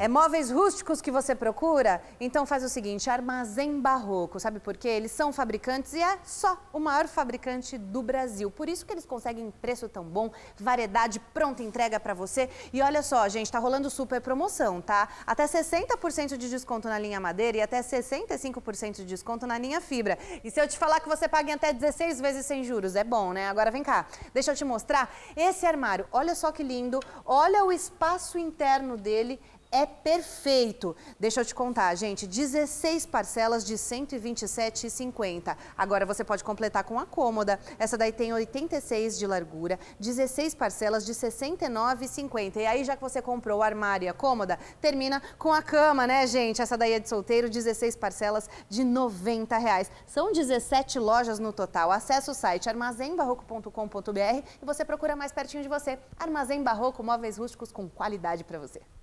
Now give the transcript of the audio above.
É móveis rústicos que você procura? Então faz o seguinte, Armazém Barroco, sabe por quê? Eles são fabricantes e é só o maior fabricante do Brasil. Por isso que eles conseguem preço tão bom, variedade pronta entrega para você. E olha só, gente, tá rolando super promoção, tá? Até 60% de desconto na linha madeira e até 65% de desconto na linha fibra. E se eu te falar que você paga em até 16 vezes sem juros, é bom, né? Agora vem cá, deixa eu te mostrar esse armário. Olha só que lindo, olha o espaço interno dele, é perfeito. Deixa eu te contar, gente, 16 parcelas de R$ 127,50. Agora você pode completar com a cômoda. Essa daí tem 86 de largura, 16 parcelas de R$ 69,50. E aí, já que você comprou o armário e a cômoda, termina com a cama, né, gente? Essa daí é de solteiro, 16 parcelas de R$ 90. Reais. São 17 lojas no total. Acesse o site armazembarroco.com.br e você procura mais pertinho de você. Armazém Barroco, móveis rústicos com qualidade para você.